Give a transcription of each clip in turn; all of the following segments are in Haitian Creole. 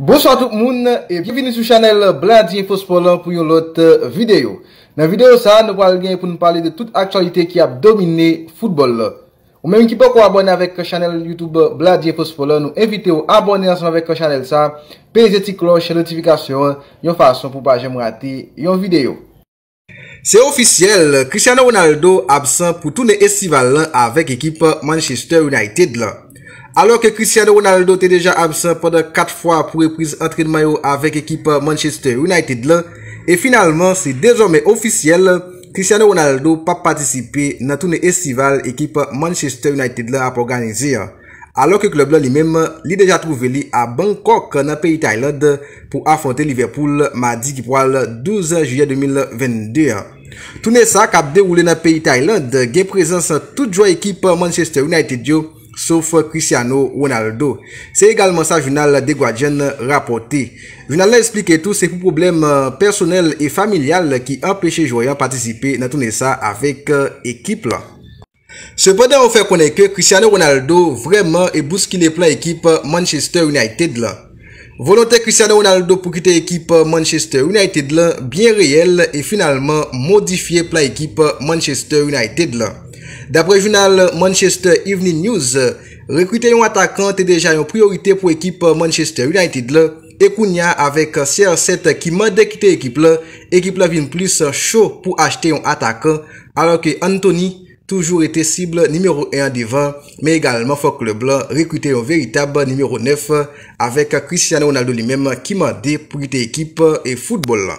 Bonsoit tout moun, e bienveni sou chanel Bladie Fospolan pou yon lot euh, videyo. Nan videyo sa, nou wale gen pou nou pale de tout aktualite ki ap domine futbol la. Ou men yon kipo ko abone avek chanel Youtube Bladie Fospolan, nou evite ou abone nasan avek chanel sa, peye zeti kloche, notifikasyon, yon fason pou pa jemou ate yon videyo. Se ofisyele, Cristiano Ronaldo absen pou toune estival la avek ekip Manchester United la. alor ke Cristiano Ronaldo te deja absen pwede 4 fwa pou reprise entrede mayo avèk ekip Manchester United la, e finalman se dezorme ofisyele, Cristiano Ronaldo pa patisipe nan toune estival ekip Manchester United la ap organize. Alor ke klub la li menm li deja trouve li a Bangkok nan Pays Thailand pou afonte Liverpool madi ki po al 12 juye 2022. Tounè sa kap deroule nan Pays Thailand gen prezans tout jou ekip Manchester United yo, saouf Cristiano Ronaldo. Se egalman sa, jounal de Gouadjian rapote. Jounal la explike tout se pou probleme euh, personel e familial ki empeshe joyan patisipe nan toune sa avek ekip euh, la. Se poden ou fè konen ke, Cristiano Ronaldo vreman e bouski le plan ekip euh, Manchester United la. Volontè Cristiano Ronaldo pou kite ekip Manchester United la, biè reyel e finalman modifiye plan ekip Manchester United la. Dapre jounal Manchester Evening News, rekwite yon atakan te deja yon priorite pou ekip Manchester United la. Ekounia avèk CR7 ki mè dekite ekip la, ekip la vin plus chou pou achete yon atakan alò ke Anthony toujou rete sible nimerou 1 divan mè egalman fò klub la rekwite yon veritab nimerou 9 avèk Cristiano Ronaldo li mèm ki mè dekite ekip e foutbol la.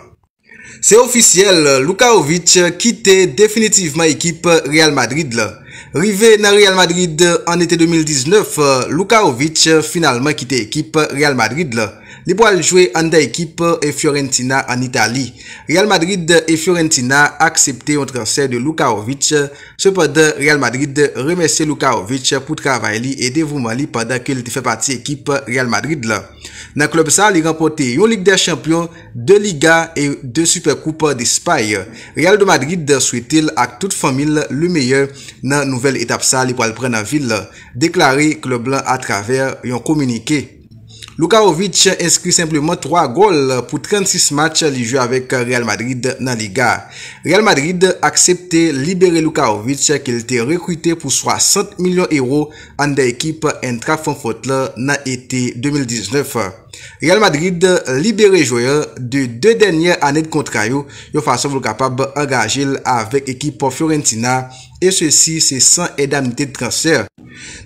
Se ofisyel, Lukaovic kite definitivman ekip Real Madrid la. Rive nan Real Madrid an ete 2019, Lukaovic finalman kite ekip Real Madrid la. Li pou al jwe an da ekip e Fiorentina an Itali. Real Madrid e Fiorentina aksepte yon transe de Lukaovic. Se padan, Real Madrid remese Lukaovic pou travay li e devouman li padan ke li te fe pati ekip Real Madrid la. Nan klop sa li rempote yon lig de champion, de liga e de superkoupe de Spay. Real Madrid sou etil ak tout famil le meye nan nouvel etap sa li pou al pren nan vil la. Deklare klop la atraver yon komunike. Lukaovic inskri simpleman 3 gol pou 36 match li jwe avèk Real Madrid nan Liga. Real Madrid aksepte libere Lukaovic kil te rekwite pou 60 milyon euro an de ekip Entrafon Fotele nan ete 2019. Real Madrid libere joye de 2 denye anet kontra yo yo fason vlo kapab angaje l avèk ekip Florentina e se si se san edamite de transfert.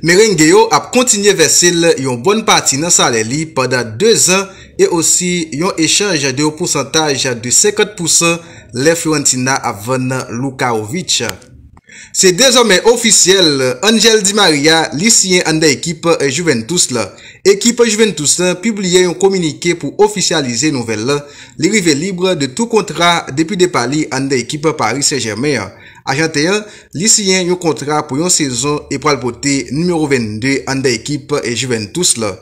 Merengueyo ap kontinye vesel yon bon parti nan saleli padan 2 an e osi yon echange de yon porsantaj de 50% le Florentina avon Loukavitch. Se dezomen ofisyele, Angel Di Maria lisye an de ekip Juventus la. Ekip Juventus la publie yon komunike pou ofisyalize nouvel la li rive libre de tou kontra depi depali an de ekip Paris Saint-Germain la. A jante yon, li siyen yon kontra pou yon sezon e pral pote numero 22 an de ekip e juven tous la.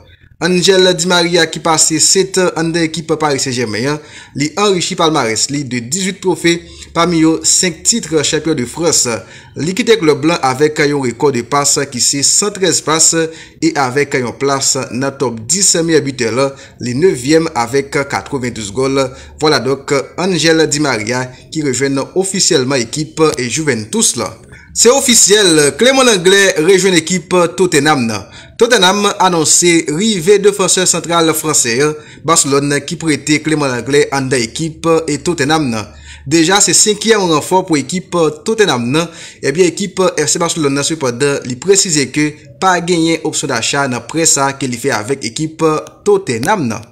Angel Di Maria ki pase 7 an de ekip Paris Saint-Germain, li orishi pal maresli de 18 profe. Pamyo, 5 titre champion de France. L'Ikitek Leblanc avek kayon rekord de passe ki si 113 passe. E avek kayon place nan top 10 miye butel. Le 9e avek 92 gol. Vola dok Angel Di Maria ki rejoen ofisyeleman ekip e juven tous la. Se ofisyele, Clément Langlais rejoen ekip Tottenham. Tottenham anonsi rivè defenseur central franseye. Barcelona ki prete Clément Langlais an da ekip e Tottenham nan. Deja se 5e renfort pou ekip euh, Tottenham nan, ebyen eh ekip euh, FC Barcelona Super non, 2 li prezize ke pa genyen opsyon d'achat nan presa ke li fe avèk ekip Tottenham nan.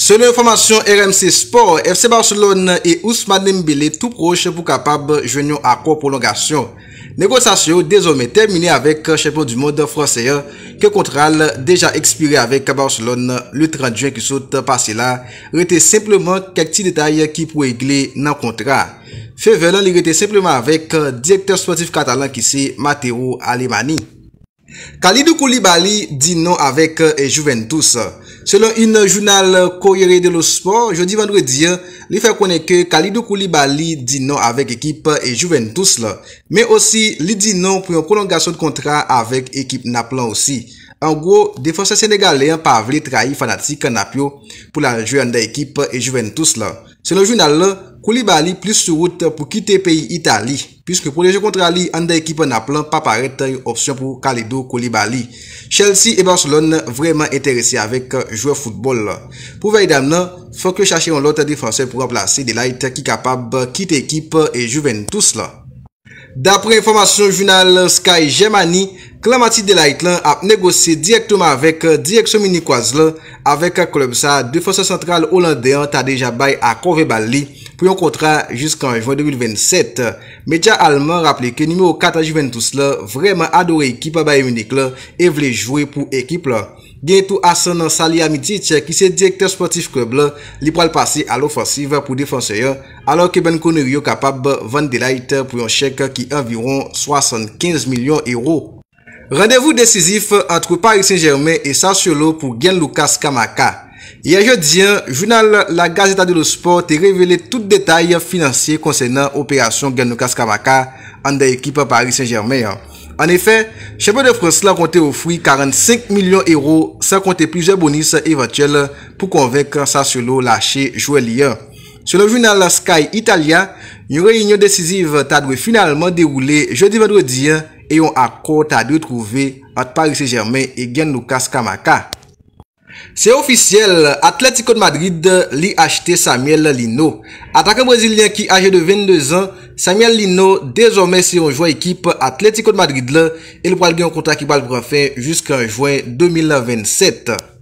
Sele informasyon RMC Sport, FC Barcelona e Ousmane Mbile tout proche pou kapab jwenyon akwa prolongasyon. Negosasyon dezome termine avek euh, chepon du moun franseye euh, ke kontral deja ekspire avek Kabar Solon le 31 kisot pase la rete simpleman kek ti detay ki euh, pou egle nan kontral. Fevelan li rete simpleman avek direktor sportif katalan ki se Mateo Alemani. Kalidou Koulibaly di nou avèk Ejuventus euh, Selon yon jounal Koyere de lo Sport, jodi vendredi, li fè konè ke Kalidou Koulibaly di nou avèk ekip Ejuventus Me osi li di nou pou yon prolongasyon kontra avèk ekip Naplan osi An gwo, defonsè Senegalè yon pa avèli trahi fanatik Kanapyo pou la jouen de ekip Ejuventus Selon jounal lè Koulibaly plis sou route pou kite peyi Itali. Piske pou deje kontra li, an de ekip na plan pa parete yon opsyon pou Kalido Koulibaly. Chelsea e Barcelona vreman enterese avèk jouè foutbol. Pou vey dam nan, fò ke chache yon lote difanse pou remplase de laite ki kapab kite ekip e Juventus la. Dapre informasyon jounal Sky Gemani, Klamati Delight ap negosye direktoman avek euh, direksyon minikwaz la avek a euh, klub sa Defensa Sentral Olandean ta deja bay akorve bali pou yon kontra jisk an juan 2027. Medya alman rappele ke nime o kata Juventus la vreman adore ekipa bay minik la e vlej jouye pou ekipa la. Gen tou Asan Salihamidjit ki se direktor sportif klub li pral pasi al ofansiv pou defanseyo alor ke ben konor yo kapab van delight pou yon chek ki environ 75 milyon euro. Rendezvous decisif antre Paris Saint-Germain et Saint-Suelot pou Gen Lucas Kamaka. Ya je diyen, jounal la gazeta de l'osport te revele tout detay financier konsenant operasyon Gen Lucas Kamaka an de ekip Paris Saint-Germain an. En efè, champion de France la kontè oufoui 45 milyon euro sa kontè plusieurs bonus éventuèl pou konvek sa sèlou lâché jouèlien. Sèlou jouèlien nan la Sky Italia, yon reyinyon desisive ta dwe finalman deroule jeudi-vèdredi e yon akor ta dwe trouvé at Paris Saint-Germain e Genoukas Kamaka. Se ofisyele, Atletico de Madrid li achete Samuel Lino. Atakem brasilien ki age de 22 an, Samuel Lino dezormen se yonjou ekip Atletico de Madrid le e li pralge yon kontak ki bal brefe jusqu'an Jouen 2027.